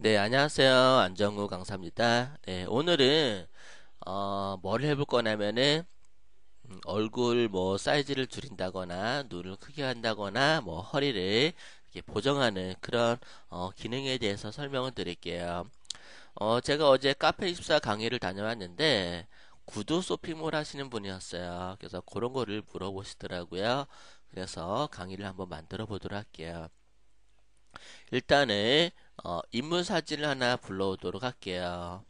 네, 안녕하세요. 안정우 강사입니다. 네, 오늘은 어, 뭘 해볼 거냐면은 음, 얼굴 뭐 사이즈를 줄인다거나 눈을 크게 한다거나 뭐 허리를 이렇게 보정하는 그런 어, 기능에 대해서 설명을 드릴게요. 어, 제가 어제 카페 24 강의를 다녀왔는데 구두 쇼핑몰 하시는 분이었어요. 그래서 그런 거를 물어보시더라고요. 그래서 강의를 한번 만들어 보도록 할게요. 일단은 어, 인물 사진을 하나 불러오도록 할게요.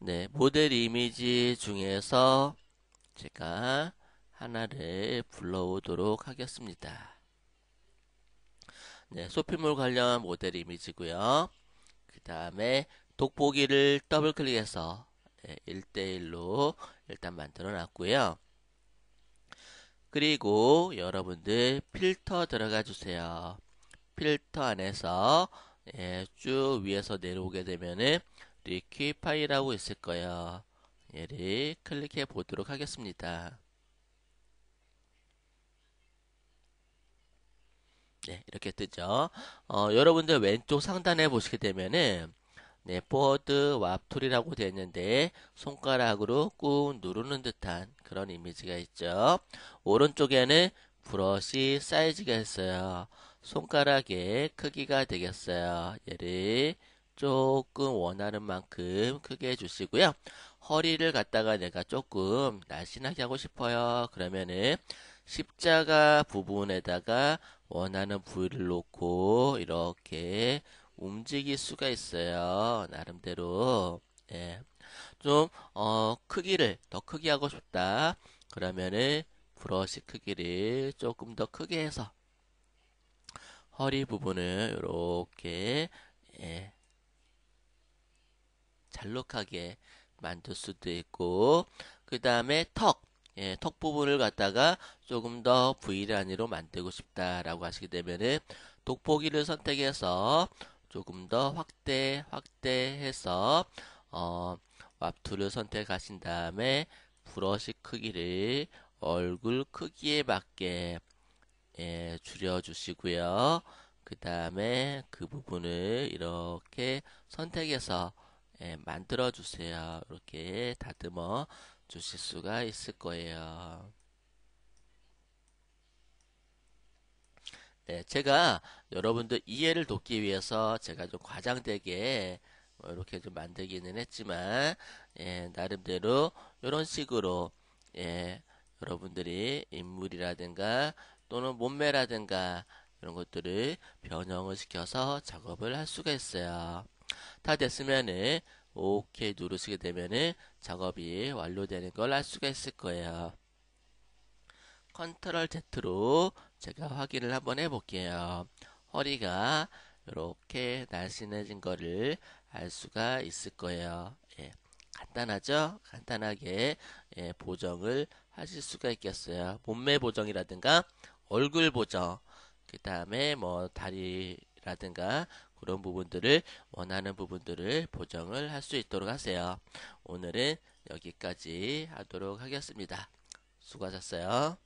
네, 모델 이미지 중에서 제가 하나를 불러오도록 하겠습니다. 네, 쇼핑몰 관련 모델 이미지고요. 그 다음에 돋보기를 더블 클릭해서 1대1로 일단 만들어 놨고요. 그리고 여러분들 필터 들어가 주세요. 필터 안에서 예, 쭉 위에서 내려오게 되면은 리퀴 파이라고 있을 거예요. 얘를 예, 클릭해 보도록 하겠습니다. 네, 이렇게 뜨죠. 어, 여러분들 왼쪽 상단에 보시게 되면은 네, 포드 왑툴이라고 되어 있는데 손가락으로 꾹 누르는 듯한 그런 이미지가 있죠. 오른쪽에는 브러쉬 사이즈가 있어요. 손가락의 크기가 되겠어요. 얘를 조금 원하는 만큼 크게 해주시고요. 허리를 갖다가 내가 조금 날씬하게 하고 싶어요. 그러면은 십자가 부분에다가 원하는 부위를 놓고 이렇게 움직일 수가 있어요. 나름대로 예. 좀 어, 크기를 더 크게 하고 싶다. 그러면은 브러쉬 크기를 조금 더 크게 해서 허리 부분을 이렇게 예. 잘록하게 만들 수도 있고 그 다음에 턱 예, 턱 부분을 갖다가 조금 더 V 단으로 만들고 싶다라고 하시게 되면은 돋보기를 선택해서 조금 더 확대 확대해서 어, 왑툴을 선택하신 다음에 브러쉬 크기를 얼굴 크기에 맞게 예, 줄여주시고요. 그 다음에 그 부분을 이렇게 선택해서 예, 만들어주세요. 이렇게 다듬어 주실 수가 있을 거예요. 네, 제가 여러분들 이해를 돕기 위해서 제가 좀 과장되게 뭐 이렇게 좀 만들기는 했지만 예, 나름대로 이런 식으로 예, 여러분들이 인물이라든가 또는 몸매라든가 이런 것들을 변형을 시켜서 작업을 할 수가 있어요. 다 됐으면은 OK 누르시게 되면은 작업이 완료되는 걸 알 수가 있을 거예요. 컨트롤 Z로 제가 확인을 한번 해볼게요. 허리가 이렇게 날씬해진 거를 알 수가 있을 거예요. 예, 간단하죠? 간단하게 예, 보정을 하실 수가 있겠어요. 몸매 보정이라든가 얼굴 보정, 그 다음에 뭐 다리 라든가 그런 부분들을 원하는 부분들을 보정을 할 수 있도록 하세요. 오늘은 여기까지 하도록 하겠습니다. 수고하셨어요.